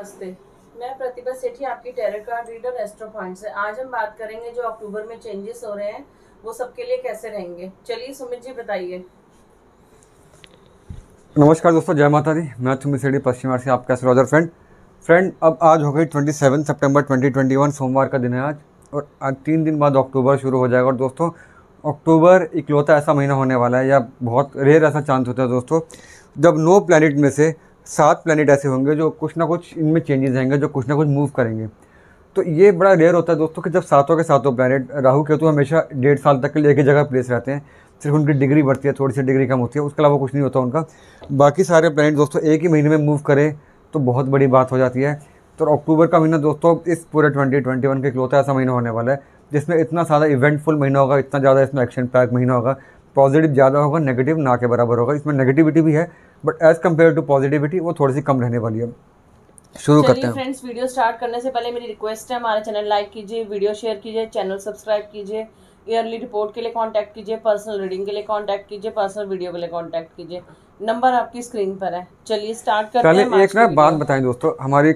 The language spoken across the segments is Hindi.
नमस्ते मैं प्रतिभा सेठी आपकी tarot card reader Astro Point से आज हम बात करेंगे जो अक्टूबर में चेंजेस हो रहे हैं वो सबके लिए कैसे रहेंगे चलिए सुमित जी बताइए नमस्कार दोस्तों जय माता दी मैं सुमित सेठी पश्चिम से आपका सरोजर फ्रेंड फ्रेंड अब आज हो गई twenty seven September twenty twenty one सोमवार का दिन है आज और आज तीन दिन बाद अक्टूबर शुरू हो जाएगा और दोस्तों अक्टूबर इकलौता ऐसा महीना होने वाला है या बहुत रेयर ऐसा चांस होता है दोस्तों जब नो प्लानिट में से सात प्लानट ऐसे होंगे जो कुछ ना कुछ इनमें चेंजेस आएंगे जो कुछ ना कुछ मूव करेंगे तो ये बड़ा रेयर होता है दोस्तों कि जब सातों के सातों प्लानट राहु केतु हमेशा डेढ़ साल तक के लिए एक ही जगह प्लेस रहते हैं सिर्फ उनकी डिग्री बढ़ती है थोड़ी सी डिग्री कम होती है उसके अलावा कुछ नहीं होता उनका बाकी सारे प्लानट दोस्तों एक ही महीने में मूव करें तो बहुत बड़ी बात हो जाती है तो अक्टूबर का महीना दोस्तों इस पूरे ट्वेंटी ट्वेंटी वन के इकलौता ऐसा महीना होने वाला है जिसमें इतना ज़्यादा इवेंटफुल महीना होगा इतना ज़्यादा इसमें एक्शन पैक महीना होगा पॉजिटिव ज़्यादा होगा नेगेटिव ना के बराबर होगा इसमें नेगेटिविटी भी है but as compare to positivity वो थोड़ी सी कम रहने वाली है शुरू करते हैं फ्रेंड्स वीडियो स्टार्ट करने से पहले मेरी रिक्वेस्ट है हमारा चैनल लाइक कीजिए वीडियो शेयर कीजिए चैनल सब्सक्राइब कीजिए ईयरली रिपोर्ट के लिए कांटेक्ट कीजिए पर्सनल रीडिंग के लिए कांटेक्ट कीजिए पर्सनल वीडियो के लिए कांटेक्ट कीजिए नंबर आपकी स्क्रीन पर है चलिए स्टार्ट करते हैं पहले एक ना बात बताएं दोस्तों हमारी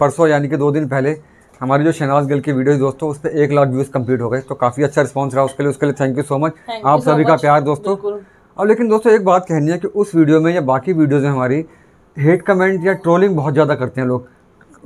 परसों यानी कि दो दिन पहले हमारी जो शहनाज गिल की वीडियो दोस्तों उस पर एक लाख व्यूज़ कंप्लीट हो गए तो काफ़ी अच्छा रिस्पॉन्स रहा उसके लिए उसके लिए थैंक यू सो मच आप सभी का प्यार दोस्तों अब लेकिन दोस्तों एक बात कहनी है कि उस वीडियो में या बाकी वीडियोज़ में हमारी हेट कमेंट या ट्रोलिंग बहुत ज़्यादा करते हैं लोग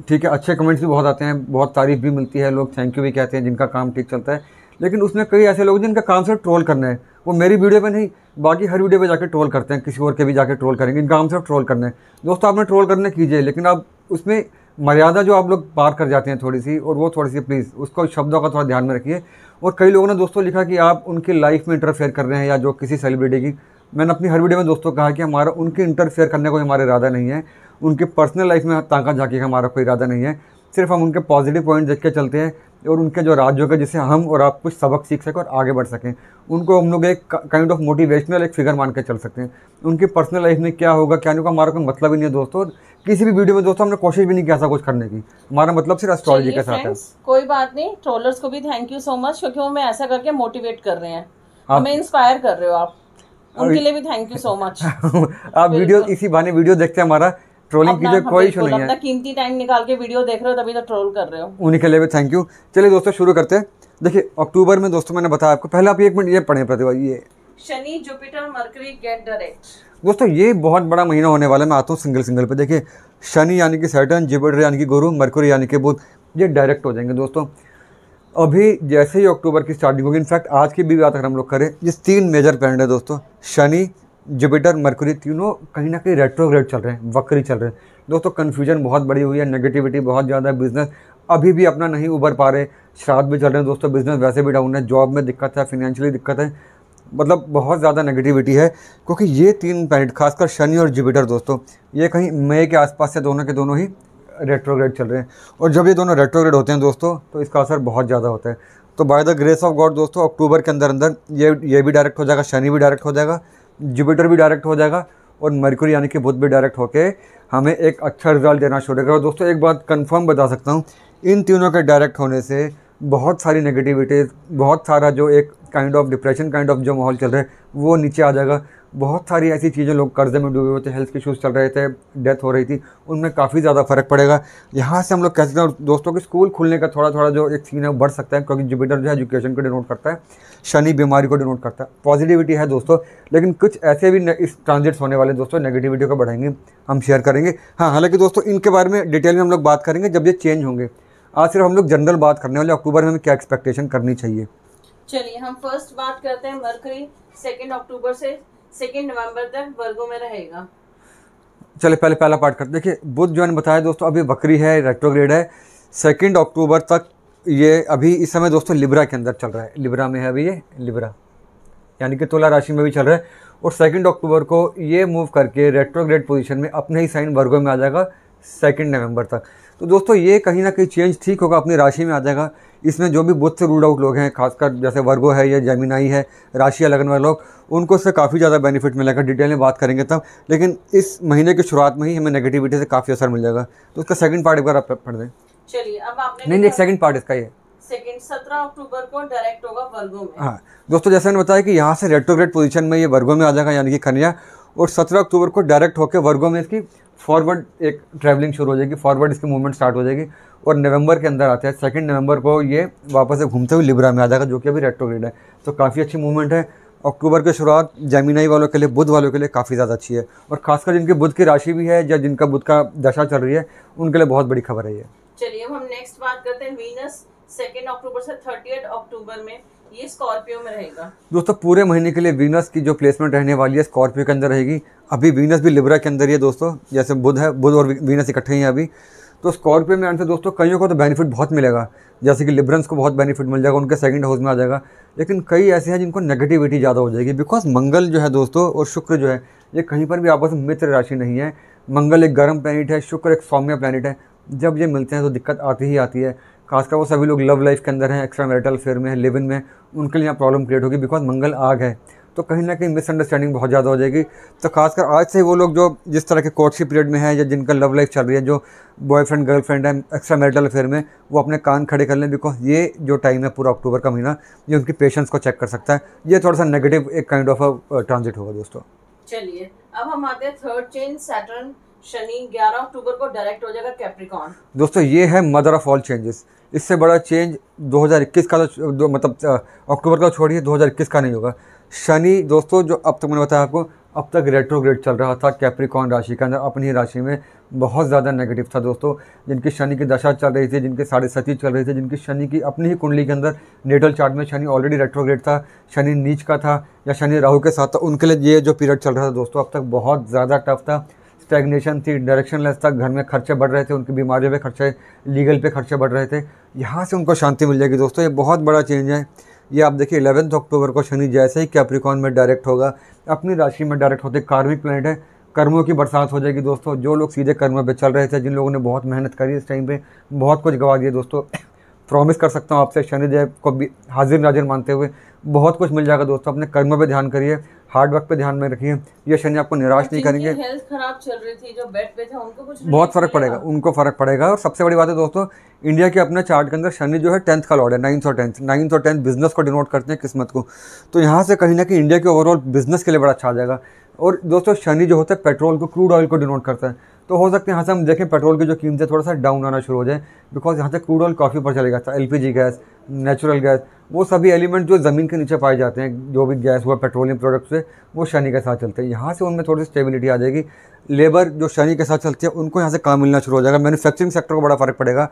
ठीक है अच्छे कमेंट्स भी बहुत आते हैं बहुत तारीफ़ भी मिलती है लोग थैंक यू भी कहते हैं जिनका काम ठीक चलता है लेकिन उसमें कई ऐसे लोग जिनका काम सिर्फ ट्रोल करना है वो मेरी वीडियो में नहीं बाकी हर वीडियो पे जाकर ट्रोल करते हैं किसी और के भी जाकर ट्रोल करेंगे इनका काम सिर्फ ट्रोल करना है दोस्तों आपने ट्रोल करने कीजिए लेकिन आप उसमें मर्यादा जो आप लोग पार कर जाते हैं थोड़ी सी और वो थोड़ी सी प्लीज़ उसको शब्दों का थोड़ा ध्यान में रखिए और कई लोगों ने दोस्तों लिखा कि आप उनकी लाइफ में इंटरफेयर कर रहे हैं या जो किसी सेलिब्रिटी की मैंने अपनी हर वीडियो में दोस्तों कहा कि हमारा उनके इंटरफेयर करने कोई हमारा इरादा नहीं है उनके पर्सनल लाइफ में ताका झाँकी का हमारा कोई इरादा नहीं है सिर्फ हम उनके पॉजिटिव पॉइंट देख के चलते हैं और उनके जो राज्यों के जिसे हम और आप कुछ सबक सीख सकें और आगे बढ़ सकें उनको हम लोग एक काइंड ऑफ मोटिवेशनल एक फिगर मान के चल सकते हैं उनकी पर्सनल लाइफ में क्या होगा क्या नहीं होगा हमारा कोई मतलब ही नहीं है दोस्तों किसी भी वीडियो में दोस्तों हमने कोशिश भी नहीं किया था कुछ करने की हमारा मतलब सिर्फ एस्ट्रोलॉजी के साथ है कोई बात नहीं ट्रोलर्स को भी थैंक यू सो मच क्योंकि वो हमें ऐसा करके मोटिवेट कर रहे हैं हमें इंस्पायर कर रहे हो आप उनके लिए भी थैंक यू सो मच आप वीडियो इसी बहाने वीडियो देखते हैं हमारा ट्रोलिंग की जो तो हाँ, कोई इशू नहीं है कीमती टाइम निकाल के वीडियो देख रहे हो तभी तो ट्रोल कर रहे हो उन्हीं के लिए भी थैंक यू चलिए दोस्तों शुरू करते हैं देखिए अक्टूबर में दोस्तों मैंने बताया आपको पहले आप एक मिनट ये पढ़े प्रतिभा ये Shani Jupiter Mercury get direct दोस्तों ये बहुत बड़ा महीना होने वाला है मैं आता हूँ सिंगल सिंगल पे देखिए शनि यानी कि सैटर्न जुपिटर यानी कि गुरु मरकरी यानी कि बुध ये डायरेक्ट हो जाएंगे दोस्तों अभी जैसे ही अक्टूबर की स्टार्टिंग होगी इनफैक्ट आज की भी बात अगर हम लोग करें ये तीन मेजर प्लैनेट है दोस्तों शनि जुपिटर मर्कुरी तीनों कहीं ना कहीं रेट्रोग्रेड चल रहे हैं वक्री चल रहे हैं दोस्तों कन्फ्यूजन बहुत बड़ी हुई है नेगेटिविटी बहुत ज़्यादा है बिज़नेस अभी भी अपना नहीं उभर पा रहे श्राद्ध भी चल रहे हैं दोस्तों बिज़नेस वैसे भी डाउन है जॉब में दिक्कत है फिनेंशियली दिक्कत है मतलब बहुत ज़्यादा नेगेटिविटी है क्योंकि ये तीन पैनेट खासकर शनि और जुपिटर दोस्तों ये कहीं मई के आसपास से दोनों के दोनों ही रेट्रोग्रेड चल रहे हैं और जब ये दोनों रेट्रोग्रेड होते हैं दोस्तों तो इसका असर बहुत ज़्यादा होता है तो by the grace of God दोस्तों अक्टूबर के अंदर अंदर ये ये भी डायरेक्ट हो जाएगा शनि भी डायरेक्ट हो जाएगा जुपिटर भी डायरेक्ट हो जाएगा और मरकुरी यानी कि बुध भी डायरेक्ट होकर हमें एक अच्छा रिजल्ट देना शुरू करेगा और दोस्तों एक बात कंफर्म बता सकता हूँ इन तीनों के डायरेक्ट होने से बहुत सारी नेगेटिविटीज़ बहुत सारा जो एक kind of depression kind of जो माहौल चल रहा है वो नीचे आ जाएगा बहुत सारी ऐसी चीज़ें लोग कर्जे में डूबे हुए थे हेल्थ इशूज़ चल रहे थे डेथ हो रही थी उनमें काफ़ी ज़्यादा फ़र्क पड़ेगा यहाँ से हम लोग कह सकते हैं दोस्तों के स्कूल खुलने का थोड़ा थोड़ा जो एक सीन है बढ़ सकता है क्योंकि जुपिटर जो है एजुकेशन को डिनोट करता है शनि बीमारी को डिनोट करता है पॉजिटिविटी है दोस्तों लेकिन कुछ ऐसे भी इस ट्रांजिट्स होने वाले दोस्तों नेगेटिविटी को बढ़ाएंगे हम शेयर करेंगे हाँ हालांकि दोस्तों इनके बारे में डिटेल में हम लोग बात करेंगे जब ये चेंज होंगे आज सिर्फ हम लोग जनरल बात करने वाले अक्टूबर में हमें क्या एक्सपेक्टेशन करनी चाहिए चलिए हम फर्स्ट बात करते हैं मरकरी सेकेंड अक्टूबर से सेकेंड नवंबर तक वर्गो में रहेगा चले पहले पहला पार्ट कर देखिए बुद्ध जो है बताया दोस्तों अभी बकरी है रेट्रोग्रेड है सेकेंड अक्टूबर तक ये अभी इस समय दोस्तों लिब्रा के अंदर चल रहा है लिब्रा में है अभी ये लिब्रा यानी कि तुला राशि में भी चल रहा है और सेकेंड अक्टूबर को ये मूव करके रेट्रोग्रेड पोजीशन में अपने ही साइन वर्गो में आ जाएगा सेकेंड नवंबर तक तो दोस्तों ये कहीं ना कहीं चेंज ठीक होगा अपनी राशि में आ जाएगा इसमें जो भी बुद्ध से रूल आउट लोग हैं खासकर जैसे वर्गो है या जमीनाई है राशि लगन वाले लोग उनको इससे काफ़ी ज़्यादा बेनिफिट मिलेगा डिटेल में बात करेंगे तब लेकिन इस महीने की शुरुआत में ही हमें नेगेटिविटी से काफ़ी असर मिल जाएगा तो उसका सेकंड पार्ट एक बार आप पढ़ दें चलिए अब आपने नहीं एक सेकंड पार्ट इसका ये सेकंड सत्रह अक्टूबर को डायरेक्ट होगा वर्गों में हाँ दोस्तों जैसे मैंने बताया कि यहाँ से रेट्रोग्रेड पोजीशन में ये वर्गों में आ जाएगा यानी कि खनिया और सत्रह अक्टूबर को डायरेक्ट होकर वर्गों में इसकी फॉरवर्ड एक ट्रैवलिंग शुरू हो जाएगी फॉरवर्ड इसकी मूवमेंट स्टार्ट हो जाएगी और नवंबर के अंदर आते हैं सेकंड नवंबर को ये वापस से घूमते हुए लिब्रा में आ जाएगा जो कि अभी रेट्रोग्रेड है तो काफ़ी अच्छी मूवमेंट है अक्टूबर की शुरुआत जमीनाई वालों के लिए बुध वालों के लिए काफ़ी ज़्यादा अच्छी है और खासकर जिनकी बुध की राशि भी है या जिनका बुध का दशा चल रही है उनके लिए बहुत बड़ी खबर है ये चलिए हम नेक्स्ट बात करते हैं वीनस सेकेंड अक्टूबर से थर्टी अक्टूबर में ये स्कॉर्पियो में रहेगा दोस्तों पूरे महीने के लिए वीनस की जो प्लेसमेंट रहने वाली है स्कॉर्पियो के अंदर रहेगी अभी वीनस भी लिब्रा के अंदर ही है दोस्तों जैसे बुध है बुध और वीनस इकट्ठे हैं अभी तो स्कॉर्पियो में आने से दोस्तों कईयों को तो बेनिफिट बहुत मिलेगा जैसे कि लिब्रंस को बहुत बेनिफिट मिल जाएगा उनके सेकंड हाउस में आ जाएगा लेकिन कई ऐसे हैं जिनको नेगेटिविटी ज़्यादा हो जाएगी बिकॉज मंगल जो है दोस्तों और शुक्र जो है ये कहीं पर भी आपस में मित्र राशि नहीं है मंगल एक गर्म प्लानट है शुक्र एक सौम्य प्लानट है जब ये मिलते हैं तो दिक्कत आती ही आती है खासकर वो सभी लोग लव लाइफ के अंदर हैं एक्स्ट्रा मैरिटल अफेयर में है लिव इन में उनके लिए यहाँ प्रॉब्लम क्रिएट होगी बिकॉज मंगल आग है तो कहीं ना कहीं मिसअंडरस्टैंडिंग बहुत ज़्यादा हो जाएगी तो खासकर आज से वो लोग जो जिस तरह के कोर्टशिप पीरियड में हैं या जिनका लव लाइफ चल रही है जो बॉयफ्रेंड गर्लफ्रेंड है एक्स्ट्रा मैरिटल अफेयर में वो अपने कान खड़े कर लें बिकॉज ये जो टाइम है पूरा अक्टूबर का महीना ये उनकी पेशेंस को चेक कर सकता है ये थोड़ा सा नेगेटिव एक काइंड ऑफ ट्रांजिट होगा दोस्तों चलिए अब हम आते हैं थर्ड चेंज सैटर्न शनि 11 अक्टूबर को डायरेक्ट हो जाएगा कैप्रिकॉन दोस्तों ये है मदर ऑफ ऑल चेंजेस इससे बड़ा चेंज 2021 का तो मतलब अक्टूबर का तो छोड़िए 2021 का नहीं होगा शनि दोस्तों जो अब तक मैंने बताया आपको अब तक रेट्रोग्रेड चल रहा था कैप्रिकॉन राशि के अंदर अपनी राशि में बहुत ज़्यादा नेगेटिव था दोस्तों जिनकी शनि की दशा चल रही थी जिनके साढ़े सती चल रही थी जिनकी शनि की अपनी ही कुंडली के अंदर नेटल चार्ट में शनि ऑलरेडी रेट्रोग्रेड था शनि नीच का था या शनि राहु के साथ था उनके लिए ये जो पीरियड चल रहा था दोस्तों अब तक बहुत ज़्यादा टफ था स्टैग्नेशन थी डायरेक्शन लेस था घर में खर्चे बढ़ रहे थे उनकी बीमारियों पर खर्चे लीगल पे खर्चे बढ़ रहे थे यहाँ से उनको शांति मिल जाएगी दोस्तों ये बहुत बड़ा चेंज है ये आप देखिए इलेवेंथ अक्टूबर को शनि जैसे ही कैप्रिकॉन में डायरेक्ट होगा अपनी राशि में डायरेक्ट होते कार्मिक प्लानट है कर्मों की बरसात हो जाएगी दोस्तों जो लोग सीधे कर्म पर चल रहे थे जिन लोगों ने बहुत मेहनत करी इस टाइम पर बहुत कुछ गवा दिया दोस्तों प्रॉमिस कर सकता हूँ आपसे शनिदेव को भी हाजिर नाजिर मानते हुए बहुत कुछ मिल जाएगा दोस्तों अपने कर्म पर ध्यान करिए हार्ड वर्क पे ध्यान में रखिए ये शनि आपको निराश नहीं करेंगे हेल्थ खराब चल रही थी जो बेड पे उनको कुछ बहुत फर्क पड़ेगा उनको फर्क पड़ेगा और सबसे बड़ी बात है दोस्तों इंडिया के अपने चार्ट के अंदर शनि जो है टेंथ का लॉर्ड है नाइन्थ और टेंथ नाइन्थ और टेंथ बिजनेस को डिनोट करते हैं किस्मत को तो यहाँ से कहीं ना कहीं इंडिया के ओवरऑल बिजनेस के लिए बड़ा अच्छा आ जाएगा और दोस्तों शनि जो होता है पेट्रोल को क्रूड ऑयल को डिनोट करता है तो हो सकते हैं यहाँ से हम देखें पेट्रोल की जो कीमतें थोड़ा सा डाउन आना शुरू हो जाए बिकॉज यहाँ से क्रूड ऑयल काफ़ी ऊपर चलेगा L P gas natural gas वो सभी एलिमेंट जो ज़मीन के नीचे पाए जाते हैं जो भी गैस हुआ पेट्रोलियम प्रोडक्ट्स है वो शनि के साथ चलते हैं यहाँ से उनमें थोड़ी सी स्टेबिलिटी आ जाएगी लेबर जो शनि के साथ चलती है उनको यहाँ से काम मिलना शुरू हो जाएगा मैन्युफैक्चरिंग सेक्टर को बड़ा फर्क पड़ेगा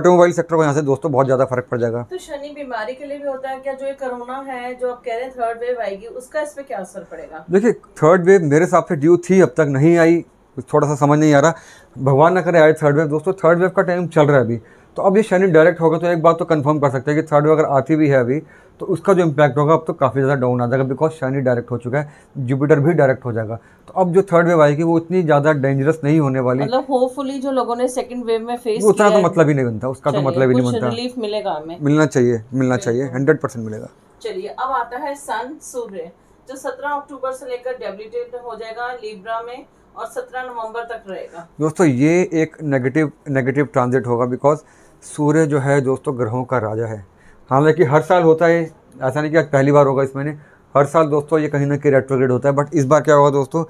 ऑटोमोबाइल सेक्टर को यहाँ से दोस्तों बहुत ज़्यादा फर्क पड़ जाएगा तो शनि बीमारी के लिए भी होता है क्या जो ये कोरोना है जो आप कह रहे हैं थर्ड वेव आएगी उसका इस पर क्या असर पड़ेगा देखिए थर्ड वेव मेरे हिसाब से ड्यू थी अब तक नहीं आई थोड़ा सा समझ नहीं आ रहा भगवान ना करे आए थर्ड वेव दोस्तों थर्ड वेव का टाइम चल रहा है अभी तो अब ये शनि डायरेक्ट होगा तो एक बात तो कंफर्म कर सकते हैं कि थर्ड वेव अगर आती भी है अभी तो उसका जो इम्पैक्ट होगा अब तो काफ़ी ज़्यादा डाउन आ जाएगा बिकॉज शनि डायरेक्ट हो चुका है जुपिटर भी डायरेक्ट हो जाएगा तो अब जो थर्ड वेव आएगी वो इतनी ज़्यादा डेंजरस नहीं होने वाली मतलब होपफुली जो लोगों ने सेकंड वेव में फेस किया उतना तो मतलब ही नहीं बनता उसका तो मतलब ही नहीं बनता रिलीफ मिलेगा हमें मिलना चाहिए मिलना चाहिए हंड्रेड परसेंट मिलेगा चलिए अब आता है सन सूर्य जो सत्रह अक्टूबर से लेकर डेबिटेट हो जाएगा लिब्रा में और 17 नवंबर तक रहेगा दोस्तों ये एक नेगेटिव नेगेटिव ट्रांजिट होगा बिकॉज सूर्य जो है दोस्तों ग्रहों का राजा है हालांकि हर साल होता है ऐसा नहीं कि आज पहली बार होगा इस महीने हर साल दोस्तों ये कहीं ना कहीं रेट्रोग्रेड होता है बट इस बार क्या होगा दोस्तों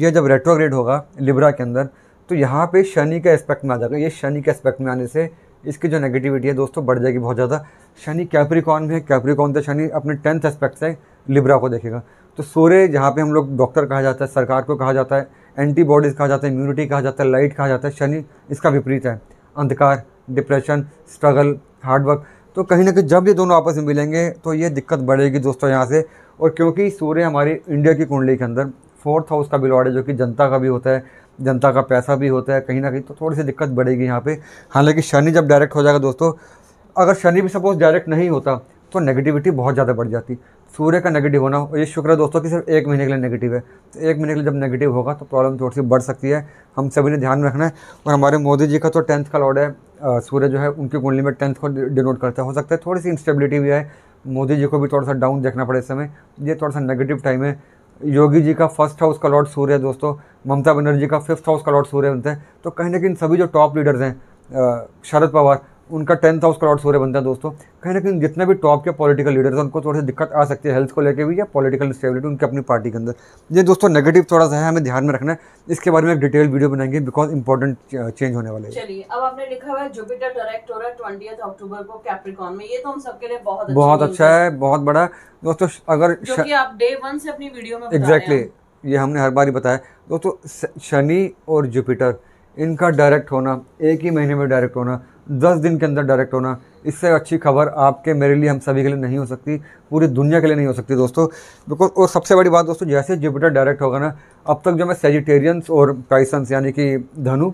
ये जब रेट्रोग्रेड होगा लिब्रा के अंदर तो यहाँ पे शनि के एस्पेक्ट में आ जाएगा ये शनि के एस्पेक्ट में आने से इसकी जो नेगेटिविटी है दोस्तों बढ़ जाएगी बहुत ज़्यादा शनि कैप्रिकॉन में है कैप्रिकॉन तो शनि अपने टेंथ एस्पेक्ट से लिब्रा को देखेगा तो सूर्य जहाँ पे हम लोग डॉक्टर कहा जाता है सरकार को कहा जाता है एंटीबॉडीज़ कहा जाता है इम्यूनिटी कहा जाता है लाइट कहा जाता है शनि इसका विपरीत है अंधकार डिप्रेशन स्ट्रगल हार्डवर्क तो कहीं ना कहीं जब ये दोनों आपस में मिलेंगे तो ये दिक्कत बढ़ेगी दोस्तों यहाँ से और क्योंकि सूर्य हमारी इंडिया की कुंडली के अंदर फोर्थ हाउस का बिलवाड है जो कि जनता का भी होता है जनता का पैसा भी होता है कहीं ना कहीं तो थोड़ी सी दिक्कत बढ़ेगी यहाँ पे हालांकि शनि जब डायरेक्ट हो जाएगा दोस्तों अगर शनि भी सपोज डायरेक्ट नहीं होता तो नेगेटिविटी बहुत ज़्यादा बढ़ जाती सूर्य का नेगेटिव होना और ये शुक्र है दोस्तों कि सिर्फ एक महीने के लिए नेगेटिव है तो एक महीने के लिए जब नेगेटिव होगा तो प्रॉब्लम थोड़ी सी बढ़ सकती है हम सभी ने ध्यान में रखना है और हमारे मोदी जी का तो टेंथ का लॉर्ड है सूर्य जो है उनकी कुंडली में टेंथ को डिनोट करता है हो सकता है थोड़ी सी इंस्टेबिलिटी भी है मोदी जी को भी थोड़ा सा डाउन देखना पड़े इस समय ये थोड़ा सा नेगेटिव टाइम है योगी जी का फर्स्ट हाउस का लॉर्ड सूर्य है दोस्तों ममता बनर्जी का फिफ्थ हाउस का लॉर्ड सूर्य बनते हैं तो कहीं ना कहीं सभी जो टॉप लीडर्स हैं शरद पवार उनका टेन थाउजेंड करोड़ सोरे बनता है दोस्तों कहीं ना कहीं जितने भी टॉप के पॉलिटिकल लीडर्स हैं उनको थोड़ी सी दिक्कत आ सकती है हेल्थ को लेकर भी या पॉलिटिकल स्टेबिलिटी उनकी अपनी पार्टी के अंदर ये दोस्तों नेगेटिव थोड़ा सा है हमें ध्यान में रखना है इसके बारे में एक डिटेल वीडियो बनाएंगे बिकॉज इंपॉर्टेंट चेंज होने वाले चलिए अब आपने लिखा हुआ है जुपिटर डायरेक्ट हो रहा है ट्वेंटी अक्टूबर को कैप्रिकॉन में ये तो हम सबके लिए बहुत अच्छा बहुत अच्छा है बहुत बड़ा दोस्तों अगर आप डे वन से अपनी वीडियो में एग्जैक्टली ये हमने हर बार ही बताया दोस्तों शनि और जुपिटर इनका डायरेक्ट होना एक ही महीने में डायरेक्ट होना दस दिन के अंदर डायरेक्ट होना इससे अच्छी खबर आपके मेरे लिए हम सभी के लिए नहीं हो सकती पूरी दुनिया के लिए नहीं हो सकती दोस्तों बिकॉज और सबसे बड़ी बात दोस्तों जैसे जुपिटर डायरेक्ट होगा ना अब तक जो मैं सेजिटेरियंस और पाइसन्स यानी कि धनु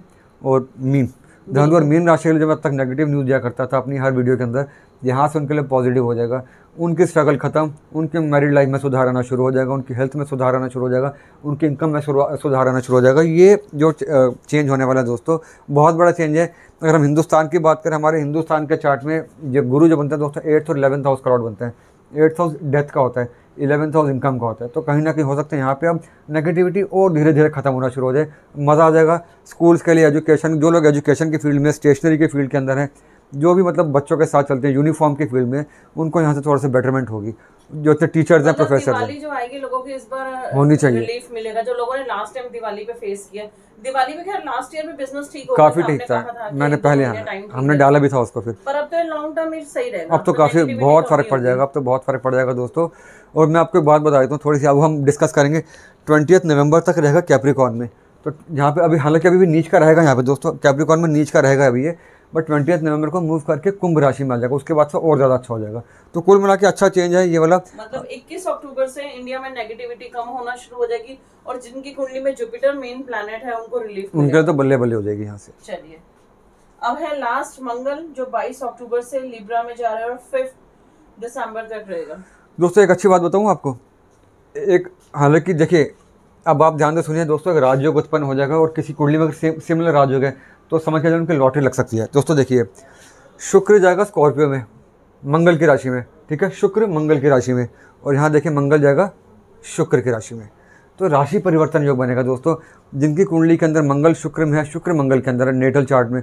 और मीन धनु और मीन राशि के लिए जब अब तक नेगेटिव न्यूज़ दिया करता था अपनी हर वीडियो के अंदर यहाँ से उनके लिए पॉजिटिव हो जाएगा उनकी स्ट्रगल ख़त्म उनके मैरिड लाइफ में सुधार आना शुरू हो जाएगा उनकी हेल्थ में सुधार आना शुरू हो जाएगा उनकी इनकम में सुधार आना शुरू हो जाएगा ये जो चेंज होने वाला है दोस्तों बहुत बड़ा चेंज है अगर हम हिंदुस्तान की बात करें हमारे हिंदुस्तान के चार्ट में जो गुरु जो बनते हैं दोस्तों एट्थ और इलेवंथ हाउस कराउड बनते हैं एट्थ हाउस डेथ का होता है इलेवंथ हाउस इनकम का होता है तो कहीं ना कहीं हो सकता है यहाँ पे अब नेगेटिविटी और धीरे धीरे ख़त्म होना शुरू हो जाए मज़ा आ जाएगा स्कूल्स के लिए एजुकेशन जो लोग एजुकेशन की फील्ड में स्टेशनरी के फील्ड के अंदर हैं जो भी मतलब बच्चों के साथ चलते हैं यूनिफॉर्म के फील्ड में उनको यहाँ से थोड़ा सा बेटरमेंट होगी जो थे टीचर्स हैं प्रोफेसर मतलब हैं जो आएगी लोगों की इस बार होनी चाहिए रिलीफ मिलेगा जो लोगों ने लास्ट टाइम दिवाली पे फेस किया दिवाली में खैर लास्ट ईयर में बिजनेस ठीक हो काफी ठीक था था मैंने पहले हाँ, हमने डाला भी था उसको फिर पर अब तो लॉन्ग टर्म सही रहेगा अब तो मतलब काफी बहुत फर्क पड़ जाएगा अब तो बहुत फर्क पड़ जाएगा दोस्तों और मैं आपको एक बात बता देता हूँ थोड़ी सी अब हम डिस्कस करेंगे ट्वेंटी नवंबर तक रहेगा कैप्रिकॉन में तो यहाँ पे अभी हालांकि अभी भी नीच का रहेगा यहाँ पे दोस्तों कैप्रिकॉन में नीच का रहेगा अभी ये बट ट्वेंटी नवंबर को मूव करके कुंभ राशि में आ जाएगा उसके बाद से और ज़्यादा अच्छा हो जाएगा तो कुल मिला के अच्छा चेंज है ये वाला मतलब 21 अक्टूबर से इंडिया में नेगेटिविटी कम होना शुरू हो जाएगी और जिनकी कुंडली में जुपिटर मेन प्लानट है उनको रिलीफ उनके तो बल्ले बल्ले हो जाएगी यहाँ से चलिए अब है लास्ट मंगल जो 22 अक्टूबर से लिब्रा में जा रहा है और फिफ्थ दिसंबर तक रहेगा दोस्तों एक अच्छी बात बताऊँ आपको एक हालांकि देखिए अब आप ध्यान से सुनिए दोस्तों एक राजयोग उत्पन्न हो जाएगा और किसी कुंडली में सिमिलर राजयोग है तो समझ के उनकी लॉटरी लग सकती है दोस्तों देखिए शुक्र जाएगा स्कॉर्पियो में मंगल की राशि में ठीक है शुक्र मंगल की राशि में और यहाँ देखिए मंगल जाएगा शुक्र की राशि में तो राशि परिवर्तन योग बनेगा दोस्तों जिनकी कुंडली के अंदर मंगल शुक्र में है शुक्र मंगल के अंदर है नेटल चार्ट में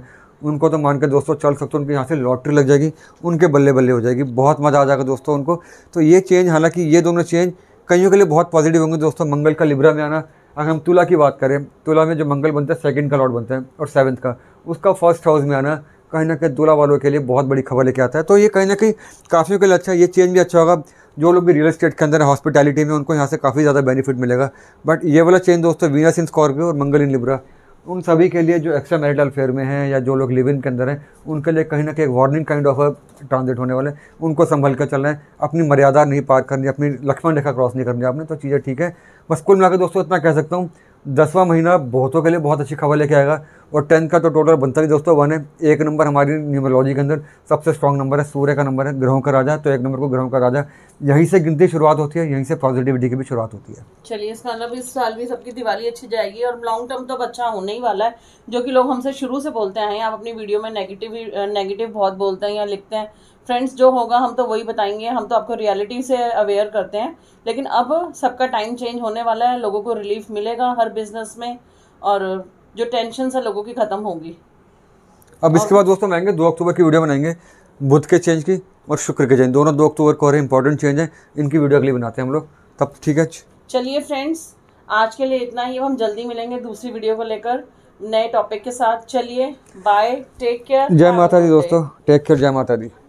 उनको तो मान के दोस्तों चल सकते हो उनके यहाँ से लॉटरी लग जाएगी उनके बल्ले बल्ले हो जाएगी बहुत मज़ा आ जाएगा दोस्तों उनको तो ये चेंज हालांकि ये दोनों चेंज कईयों के लिए बहुत पॉजिटिव होंगे दोस्तों मंगल का लिब्रा में आना अगर हम तुला की बात करें तुला में जो मंगल बनता है सेकंड का लॉर्ड बनता है और सेवन्थ का उसका फर्स्ट हाउस में आना कहीं ना कहीं तुला वालों के लिए बहुत बड़ी खबर लेके आता है तो ये कहीं ना कहीं काफ़ियों के लिए अच्छा है ये चेंज भी अच्छा होगा जो लोग भी रियल इस्टेट के अंदर हॉस्पिटैलिटी में उनको यहाँ से काफ़ी ज़्यादा बेनिफिट मिलेगा बट ये वाला चेंज दोस्तों वीनस इन स्कॉर्पियो और मंगल इन लिब्रा उन सभी के लिए जो एक्स्ट्रा मैरिटल अफेयर में हैं या जो लोग लिव इन के अंदर हैं उनके लिए कहीं ना कहीं एक वार्निंग काइंड ऑफ ट्रांजिट होने वाले उनको संभल कर चल रहे हैं अपनी मर्यादा नहीं पार करनी अपनी लक्ष्मण रेखा क्रॉस नहीं करनी आपने तो चीज़ें ठीक है बस कुल मिलाकर दोस्तों इतना कह सकता हूँ दसवां महीना बहुतों के लिए बहुत अच्छी खबर लेके आएगा और टेंथ का तो टोटल बनता ही दोस्तों वन है एक नंबर हमारी न्यूमरोलॉजी के अंदर सबसे स्ट्रॉन्ग नंबर है सूर्य का नंबर है ग्रहों का राजा तो एक नंबर को ग्रहों का राजा यहीं से गिनती शुरुआत होती है यहीं से पॉजिटिविटी की भी शुरुआत होती है चलिए इस मतलब इस साल भी सबकी दिवाली अच्छी जाएगी और लॉन्ग टर्म तो अच्छा होने ही वाला है जो कि लोग हमसे शुरू से बोलते हैं आप अपनी वीडियो में नेगेटिव नेगेटिव बहुत बोलते हैं या लिखते हैं फ्रेंड्स जो होगा हम तो वही बताएंगे हम तो आपको रियलिटी से अवेयर करते हैं लेकिन अब सबका टाइम चेंज होने वाला है लोगों को रिलीफ मिलेगा हर बिजनेस में और जो टेंशन है लोगों की ख़त्म होगी अब इसके बाद दोस्तों आएंगे दो अक्टूबर की वीडियो बनाएंगे बुध के चेंज की और शुक्र के चेंज दोनों दो अक्टूबर को हो इंपॉर्टेंट चेंज है इनकी वीडियो अगली बनाते हैं हम लोग तब ठीक है चलिए फ्रेंड्स आज के लिए इतना ही हम जल्दी मिलेंगे दूसरी वीडियो को लेकर नए टॉपिक के साथ चलिए बाय टेक केयर जय माता दी दोस्तों टेक केयर जय माता दी